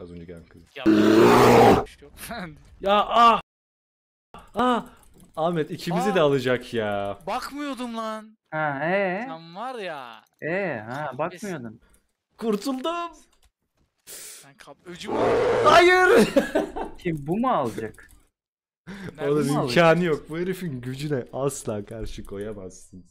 Az önce gelen kız. Ya, ah! Ah! Ahmet ikimizi Aa! de ah! alacak ya. Bakmıyordum lan. Ha ee? Sen var ya. Ee ha Kahretsin. bakmıyordun. Kurtuldum. Sen kap öcüm Hayır. Kim bu mu alacak? Nerede Onun imkanı alacak? yok. Bu herifin gücüne asla karşı koyamazsın.